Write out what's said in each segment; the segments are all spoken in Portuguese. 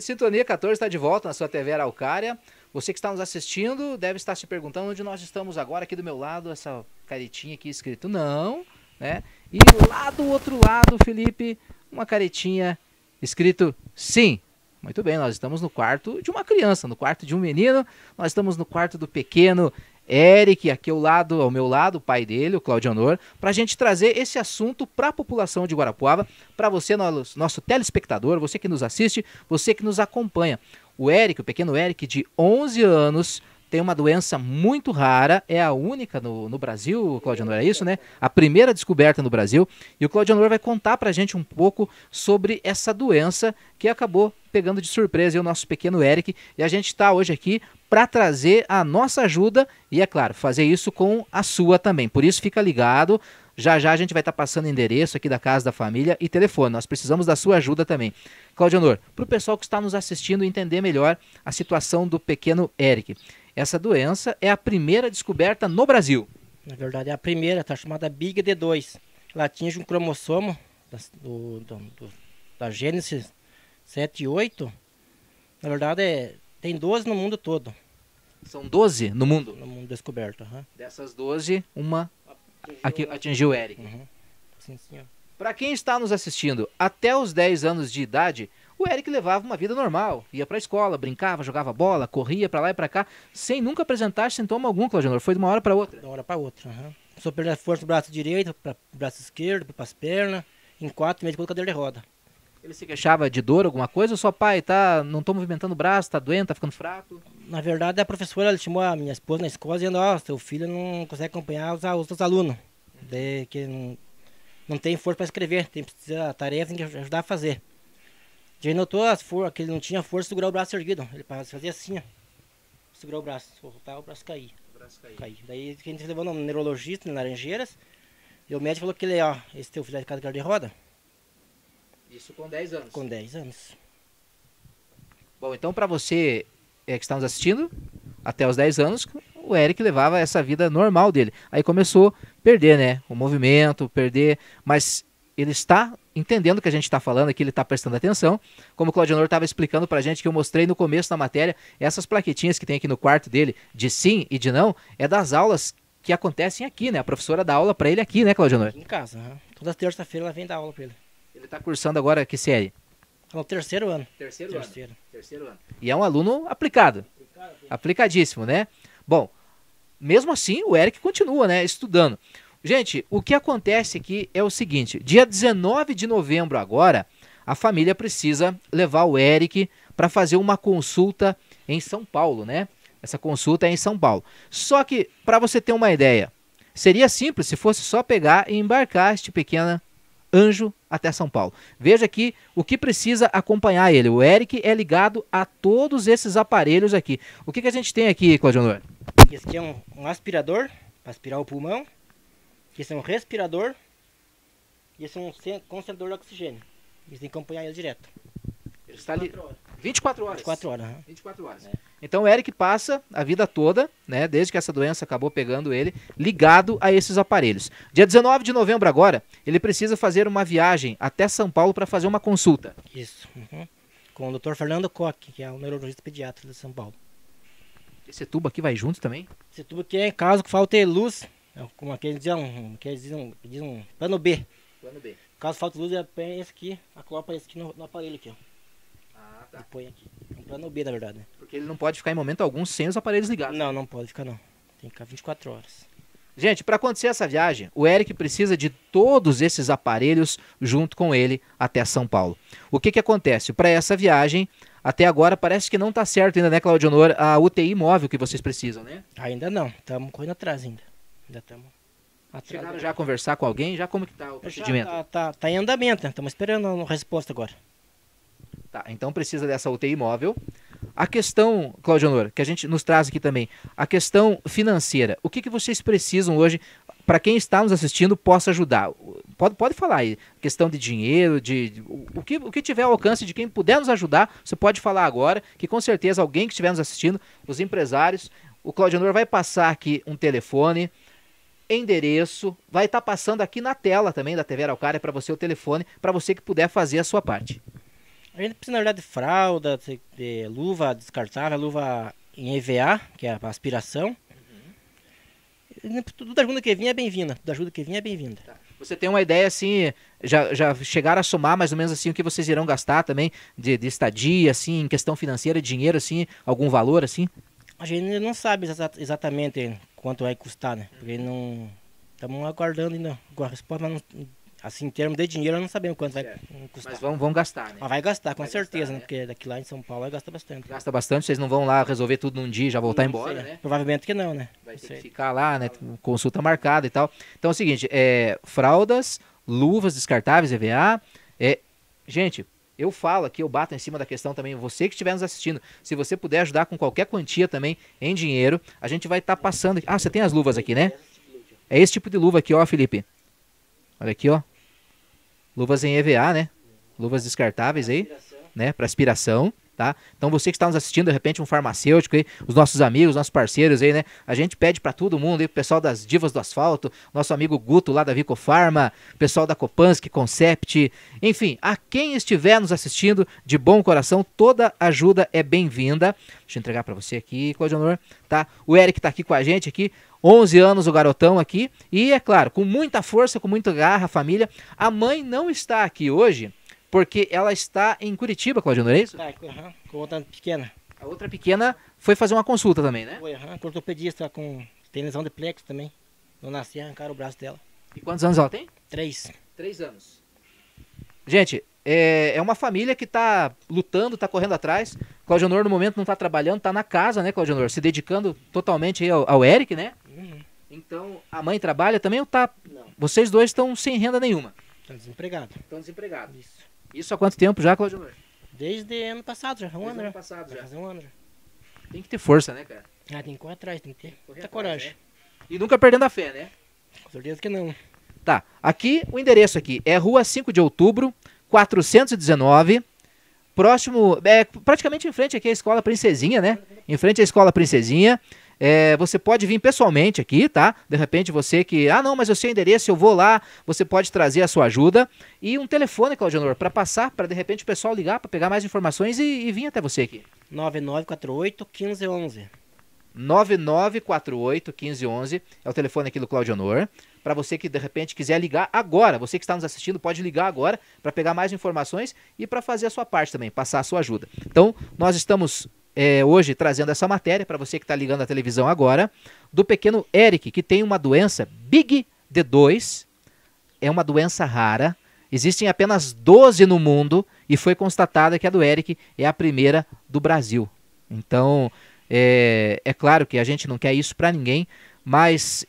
Sintonia 14 está de volta na sua TV Araucária. Você que está nos assistindo deve estar se perguntando onde nós estamos agora, aqui do meu lado, essa caretinha aqui escrito não, né? E lá do outro lado, Felipe, uma caretinha escrito sim. Muito bem, nós estamos no quarto de uma criança, no quarto de um menino, nós estamos no quarto do pequeno Eric, aqui ao lado, ao meu lado, o pai dele, o Claudio Honor, para a gente trazer esse assunto para a população de Guarapuava, para você, nosso, nosso telespectador, você que nos assiste, você que nos acompanha. O Eric, o pequeno Eric de 11 anos, tem uma doença muito rara, é a única no, no Brasil, Claudio Honor, é isso, né? A primeira descoberta no Brasil. E o Claudio Honor vai contar a gente um pouco sobre essa doença que acabou pegando de surpresa o nosso pequeno Eric. E a gente está hoje aqui para trazer a nossa ajuda e, é claro, fazer isso com a sua também. Por isso, fica ligado. Já já a gente vai estar tá passando endereço aqui da casa da família e telefone. Nós precisamos da sua ajuda também. Claudio Honor, para o pessoal que está nos assistindo entender melhor a situação do pequeno Eric. Essa doença é a primeira descoberta no Brasil. Na verdade, é a primeira, está chamada Big D2. Ela atinge um cromossomo da, do, do, do, da Gênesis 7 e 8. Na verdade, é, tem 12 no mundo todo. São 12 no mundo? No mundo descoberto. Uhum. Dessas 12, uma atingiu, atingiu Eric. Uhum. Sim, senhor. Para quem está nos assistindo, até os 10 anos de idade, o Eric levava uma vida normal, ia para a escola, brincava, jogava bola, corria para lá e para cá, sem nunca apresentar sintoma algum, Claudionor. Foi de uma hora para outra. De uma hora para outra. Uhum. Só perdeu a força do braço direito, para braço esquerdo, para as pernas, em quatro meses com cadeira de roda. Ele se queixava de dor, alguma coisa, ou só pai, tá, não tô movimentando o braço, tá doente, tá ficando fraco? Na verdade, a professora chamou a minha esposa na escola dizendo, ó, oh, seu filho não consegue acompanhar os, outros alunos, de, que não, não tem força para escrever, tem precisa tarefa, tem que ajudar a fazer. Já notou as for que ele não tinha força de segurar o braço erguido. Ele fazia assim, ó. Segurar o braço. Soltar o braço cair. O braço cair. Daí a gente levou no neurologista em né, Laranjeiras. E o médico falou que ele, ó, esse teu filho é de cadeira de roda. Isso com 10 anos. Com 10 anos. Bom, então para você é, que está nos assistindo, até os 10 anos, o Eric levava essa vida normal dele. Aí começou a perder, né? O movimento, perder. Mas ele está entendendo o que a gente está falando aqui, ele está prestando atenção. Como o Claudionor estava explicando para a gente, que eu mostrei no começo da matéria, essas plaquetinhas que tem aqui no quarto dele, de sim e de não, é das aulas que acontecem aqui, né? A professora dá aula para ele aqui, né, Claudionor? Aqui em casa, né? toda terça-feira ela vem dar aula para ele. Ele está cursando agora que série? No é terceiro ano. Terceiro, terceiro, ano. terceiro ano. E é um aluno aplicado. aplicado Aplicadíssimo, né? Bom, mesmo assim, o Eric continua, né, estudando. Gente, o que acontece aqui é o seguinte: dia 19 de novembro, agora, a família precisa levar o Eric para fazer uma consulta em São Paulo, né? Essa consulta é em São Paulo. Só que, para você ter uma ideia, seria simples se fosse só pegar e embarcar este pequeno anjo até São Paulo. Veja aqui o que precisa acompanhar ele. O Eric é ligado a todos esses aparelhos aqui. O que, que a gente tem aqui, Claudio Esse aqui é um, um aspirador para aspirar o pulmão que esse é um respirador e esse é um concentrador de oxigênio. Eles têm que acompanhar ele direto. Ele está ali 24 horas. 24 horas. 24 horas. É. Então o Eric passa a vida toda, né, desde que essa doença acabou pegando ele, ligado a esses aparelhos. Dia 19 de novembro agora, ele precisa fazer uma viagem até São Paulo para fazer uma consulta. Isso. Uhum. Com o Dr. Fernando Koch, que é o neurologista pediatra de São Paulo. Esse tubo aqui vai junto também? Esse tubo aqui é caso que falte luz é, como aqui eles dizem, que eles dizem, dizem um plano B. Plano B. Caso falte luz, é esse aqui, a cola esse aqui no, no, aparelho aqui, ó. Ah, tá. E põe aqui. É um plano B, na verdade, né? Porque ele não pode ficar em momento algum sem os aparelhos ligados. Não, não pode ficar não. Tem que ficar 24 horas. Gente, para acontecer essa viagem, o Eric precisa de todos esses aparelhos junto com ele até São Paulo. O que, que acontece? Para essa viagem, até agora parece que não está certo ainda, né, Claudionor, a UTI móvel que vocês precisam, né? Ainda não, estamos correndo atrás ainda. Ainda estamos. Chegaram já a conversar com alguém? Já como que tá o procedimento? Já, tá, tá, tá em andamento, né? Estamos esperando a resposta agora. Tá, então precisa dessa UTI móvel. A questão, Claudio Honor, que a gente nos traz aqui também, a questão financeira. O que, que vocês precisam hoje para quem está nos assistindo possa ajudar? Pode, pode falar aí, questão de dinheiro, de, de o, que, o que tiver ao alcance de quem puder nos ajudar, você pode falar agora, que com certeza alguém que estiver nos assistindo, os empresários, o Claudio Honor vai passar aqui um telefone, endereço, vai estar tá passando aqui na tela também da TV Araucária para você o telefone, para você que puder fazer a sua parte. A gente precisa, na verdade, de fralda, de, de luva descartável, luva em EVA, que é a aspiração. Uhum. Toda ajuda que vinha é bem-vinda. Toda ajuda que vinha é bem-vinda. Tá. Você tem uma ideia assim, já, já chegaram a somar mais ou menos assim o que vocês irão gastar também de, de estadia, assim, em questão financeira, de dinheiro, assim, algum valor, assim? A gente não sabe exatamente quanto vai custar, né? Porque não. Estamos aguardando ainda com a resposta, mas não, assim, em termos de dinheiro, não sabemos quanto certo. vai é, custar. Mas vão, vão gastar, né? Mas ah, vai gastar, com vai certeza, gastar, né? né? Porque daqui lá em São Paulo vai gastar bastante. Gasta bastante, vocês não vão lá resolver tudo num dia e já voltar não embora, sei, né? Provavelmente que não, né? Vai ter que ficar lá, né? Consulta marcada e tal. Então é o seguinte, é, fraldas, luvas descartáveis, EVA. É, gente, eu falo aqui, eu bato em cima da questão também. Você que estiver nos assistindo, se você puder ajudar com qualquer quantia também em dinheiro, a gente vai estar tá passando. Ah, você tem as luvas aqui, né? É esse tipo de luva aqui, ó, Felipe. Olha aqui, ó. Luvas em EVA, né? Luvas descartáveis aí né, para aspiração, tá? Então você que está nos assistindo, de repente um farmacêutico aí, os nossos amigos, nossos parceiros aí, né? A gente pede para todo mundo aí, pessoal das Divas do Asfalto, nosso amigo Guto lá da Vico Farma, pessoal da Copansky, Concept, enfim, a quem estiver nos assistindo de bom coração, toda ajuda é bem-vinda. Deixa eu entregar para você aqui, Honor, tá? O Eric está aqui com a gente aqui. 11 anos o garotão aqui. E é claro, com muita força, com muita garra, família. A mãe não está aqui hoje, porque ela está em Curitiba, Claudio, não é isso? uhum, com outra pequena. A outra pequena foi fazer uma consulta também, né? Foi, uhum, com ortopedista, com... tem lesão de plexo também. Eu nasci, arrancaram o braço dela. E quantos anos ela tem? Três. Três anos. Gente, é, é uma família que está lutando, está correndo atrás. Claudio Honor, no momento, não está trabalhando, está na casa, né, Claudio Honor? Se dedicando totalmente ao, ao, Eric, né? Uhum. Então, a mãe trabalha também ou tá... Não. Vocês dois estão sem renda nenhuma? Estão tá desempregados. Estão desempregados. Isso. Isso há quanto tempo já, Claudio? Desde ano passado já, um Desde ano, ano passado já. um ano já. Tem que ter força, né, cara? Ah, tem que correr atrás, tem que ter muita coragem. Né? E nunca perdendo a fé, né? Com certeza que não. Tá, aqui, o endereço aqui é Rua 5 de Outubro, 419, próximo, é praticamente em frente aqui à Escola Princesinha, né? Em frente à Escola Princesinha. É, você pode vir pessoalmente aqui, tá? De repente você que, ah, não, mas eu sei o endereço, eu vou lá, você pode trazer a sua ajuda. E um telefone, Claudionor, para passar, para de repente o pessoal ligar, para pegar mais informações e, e vir até você aqui. 9948 1511. 9948 1511 é o telefone aqui do Claudionor para você que de repente quiser ligar agora, você que está nos assistindo pode ligar agora para pegar mais informações e para fazer a sua parte também, passar a sua ajuda. Então, nós estamos é, hoje trazendo essa matéria para você que está ligando a televisão agora, do pequeno Eric, que tem uma doença Big D2, é uma doença rara, existem apenas 12 no mundo e foi constatada que a do Eric é a primeira do Brasil. Então, é, é claro que a gente não quer isso para ninguém, mas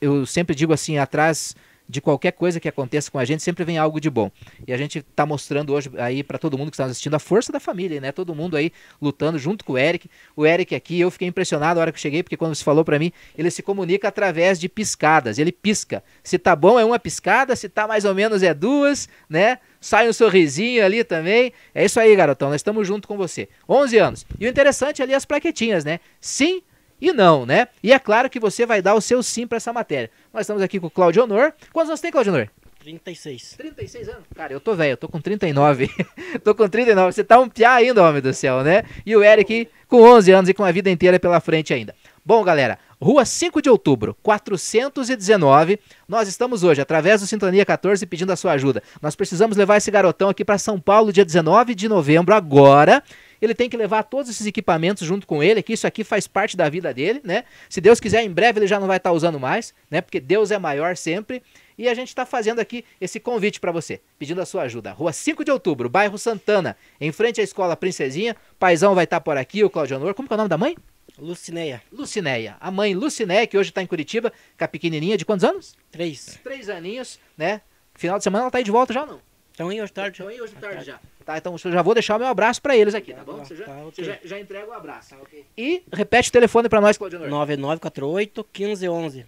eu sempre digo assim, atrás de qualquer coisa que aconteça com a gente, sempre vem algo de bom. E a gente está mostrando hoje aí para todo mundo que está assistindo a força da família, né? Todo mundo aí lutando junto com o Eric. O Eric aqui, eu fiquei impressionado a hora que eu cheguei, porque quando você falou para mim, ele se comunica através de piscadas. Ele pisca. Se tá bom é uma piscada, se tá mais ou menos é duas, né? Sai um sorrisinho ali também. É isso aí, garotão. Nós estamos junto com você. 11 anos. E o interessante ali é as plaquetinhas, né? Sim, e não, né? E é claro que você vai dar o seu sim para essa matéria. Nós estamos aqui com o Claudio Honor. Quantos anos tem, Claudio Honor? 36. 36 anos? Cara, eu tô velho, eu tô com 39. tô com 39. Você tá um piá ainda, homem do céu, né? E o Eric com 11 anos e com a vida inteira pela frente ainda. Bom, galera, Rua 5 de Outubro, 419. Nós estamos hoje, através do Sintonia 14, pedindo a sua ajuda. Nós precisamos levar esse garotão aqui para São Paulo, dia 19 de novembro, agora ele tem que levar todos esses equipamentos junto com ele, que isso aqui faz parte da vida dele, né? Se Deus quiser, em breve ele já não vai estar tá usando mais, né? Porque Deus é maior sempre. E a gente está fazendo aqui esse convite para você, pedindo a sua ajuda. Rua 5 de Outubro, bairro Santana, em frente à Escola Princesinha. Paizão vai estar tá por aqui, o Claudio Honor. Como é o nome da mãe? Lucineia. Lucineia. A mãe Lucineia, que hoje está em Curitiba, com a pequenininha de quantos anos? Três. Três aninhos, né? Final de semana ela está aí de volta já não? Estão aí hoje tarde. Estão aí hoje tarde já. Tá, então eu já vou deixar o meu abraço para eles aqui, tá bom? Tá, você já, tá, okay. você já, já entrega o abraço. Tá, okay. E repete o telefone para nós, Claudio 9948 1511.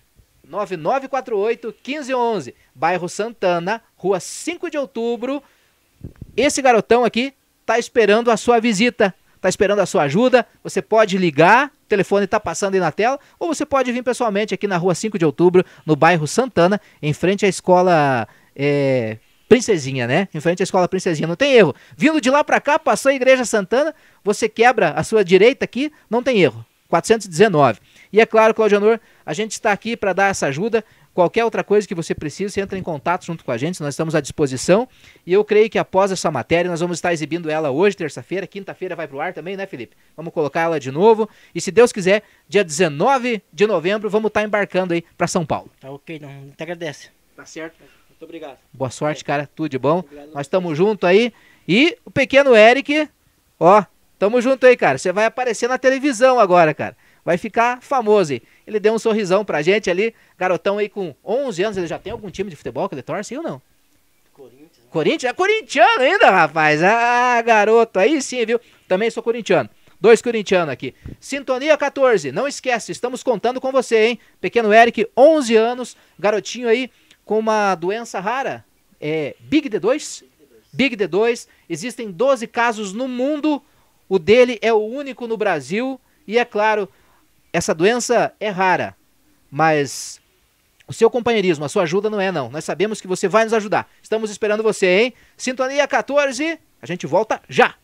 9948 1511, bairro Santana, rua 5 de outubro. Esse garotão aqui tá esperando a sua visita, tá esperando a sua ajuda. Você pode ligar, o telefone tá passando aí na tela, ou você pode vir pessoalmente aqui na rua 5 de outubro, no bairro Santana, em frente à escola é, Princesinha, né? Em frente à escola Princesinha, não tem erro. Vindo de lá para cá, passou a Igreja Santana, você quebra a sua direita aqui, não tem erro. 419. E é claro, Claudio Honor, a gente está aqui para dar essa ajuda. Qualquer outra coisa que você precise, você entra em contato junto com a gente, nós estamos à disposição. E eu creio que após essa matéria, nós vamos estar exibindo ela hoje, terça-feira, quinta-feira vai pro ar também, né, Felipe? Vamos colocar ela de novo. E se Deus quiser, dia 19 de novembro, vamos estar embarcando aí para São Paulo. Tá ok, não te agradece. Tá certo. Né? Muito obrigado. Boa sorte, cara. Tudo de bom. Obrigado. Nós estamos junto aí. E o pequeno Eric, ó, tamo junto aí, cara. Você vai aparecer na televisão agora, cara. Vai ficar famoso. Aí. Ele deu um sorrisão pra gente ali. Garotão aí com 11 anos. Ele já tem algum time de futebol que ele torce ou não? Corinthians. Né? Corinthians? É corintiano ainda, rapaz. Ah, garoto. Aí sim, viu? Também sou corintiano. Dois corintianos aqui. Sintonia 14. Não esquece, estamos contando com você, hein? Pequeno Eric, 11 anos. Garotinho aí com uma doença rara, é Big D2. Big D2, existem 12 casos no mundo, o dele é o único no Brasil, e é claro, essa doença é rara, mas o seu companheirismo, a sua ajuda não é não. Nós sabemos que você vai nos ajudar. Estamos esperando você, hein? Sintonia 14, a gente volta já.